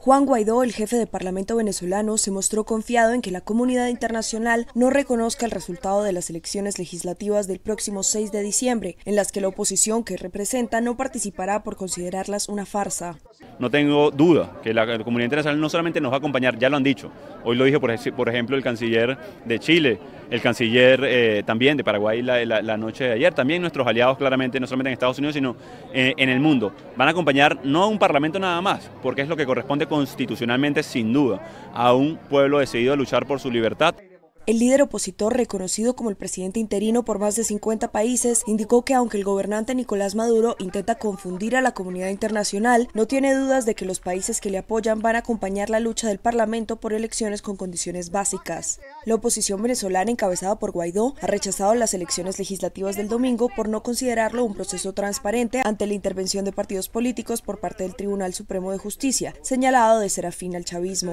Juan Guaidó, el jefe del Parlamento venezolano, se mostró confiado en que la comunidad internacional no reconozca el resultado de las elecciones legislativas del próximo 6 de diciembre, en las que la oposición que representa no participará por considerarlas una farsa no tengo duda que la, comunidad internacional no solamente nos va a acompañar, ya lo han dicho. Hoy lo dijo, por, ejemplo, el canciller de Chile, el canciller eh, también de Paraguay la, noche de ayer, también nuestros aliados claramente, no solamente en Estados Unidos, sino eh, en el mundo. Van a acompañar no a un parlamento nada más, porque es lo que corresponde constitucionalmente, sin duda, a un pueblo decidido a luchar por su libertad. El líder opositor, reconocido como el presidente interino por más de 50 países, indicó que aunque el gobernante Nicolás Maduro intenta confundir a la comunidad internacional, no tiene dudas de que los países que le apoyan van a acompañar la lucha del Parlamento por elecciones con condiciones básicas. La oposición venezolana encabezada por Guaidó ha rechazado las elecciones legislativas del domingo por no considerarlo un proceso transparente ante la intervención de partidos políticos por parte del Tribunal Supremo de Justicia, señalado de ser afín al chavismo.